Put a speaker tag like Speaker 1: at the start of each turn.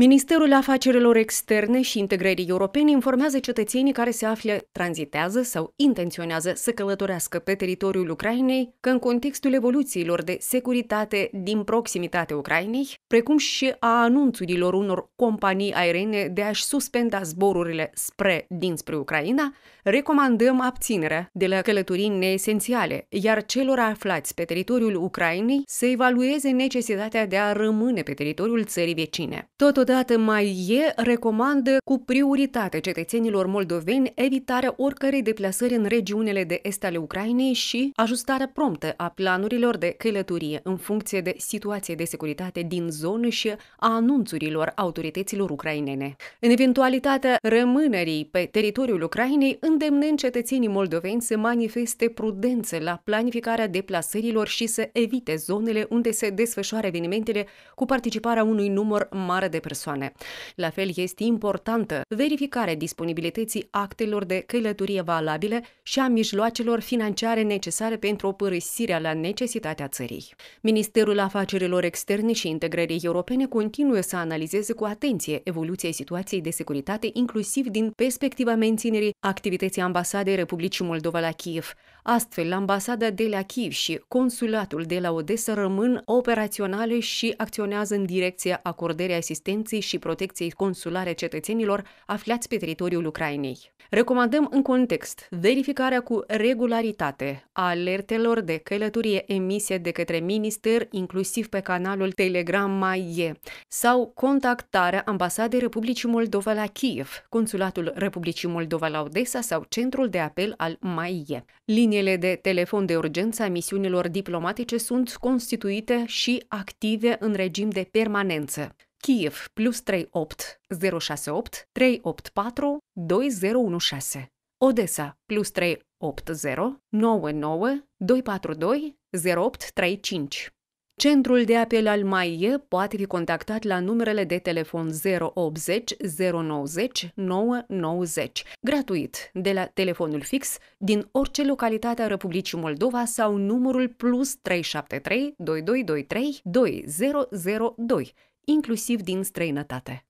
Speaker 1: Ministerul Afacerilor Externe și Integrării Europene informează cetățenii care se află, tranzitează sau intenționează să călătorească pe teritoriul Ucrainei că în contextul evoluțiilor de securitate din proximitatea Ucrainei, precum și a anunțurilor unor companii aeriene de a-și suspenda zborurile spre dinspre Ucraina, recomandăm abținerea de la călătorii neesențiale, iar celor aflați pe teritoriul Ucrainei să evalueze necesitatea de a rămâne pe teritoriul țării vecine. Totodată mai e recomandă cu prioritate cetățenilor moldoveni evitarea oricărei deplasări în regiunile de est ale Ucrainei și ajustarea promptă a planurilor de călătorie în funcție de situație de securitate din zonă zonă și a anunțurilor autorităților ucrainene. În eventualitatea rămânerii pe teritoriul Ucrainei, îndemnând cetățenii moldoveni să manifeste prudență la planificarea deplasărilor și să evite zonele unde se desfășoară evenimentele cu participarea unui număr mare de persoane. La fel este importantă verificarea disponibilității actelor de călătorie valabile și a mijloacelor financiare necesare pentru o părăsire la necesitatea țării. Ministerul Afacerilor Externe și Integrării Uniunii Europene continuă să analizeze cu atenție evoluția situației de securitate, inclusiv din perspectiva menținerii activității ambasadei Republicii Moldova la Kiev. Astfel, ambasada de la Kiev și consulatul de la Odessa rămân operaționale și acționează în direcția acordării asistenței și protecției consulare cetățenilor aflați pe teritoriul Ucrainei. Recomandăm în context verificarea cu regularitate a alertelor de călătorie emise de către minister, inclusiv pe canalul Telegram mai e, sau contactarea Ambasadei Republicii Moldova la Kiev, Consulatul Republicii Moldova la Odessa sau Centrul de Apel al mai e. Liniile de telefon de urgență a misiunilor diplomatice sunt constituite și active în regim de permanență. Kiev plus 38 068 384 2016 Odessa plus 380 99 242 0835 Centrul de apel al Maie poate fi contactat la numerele de telefon 080 090 990, gratuit, de la telefonul fix din orice localitate a Republicii Moldova sau numărul plus 373 2223 2002, inclusiv din străinătate.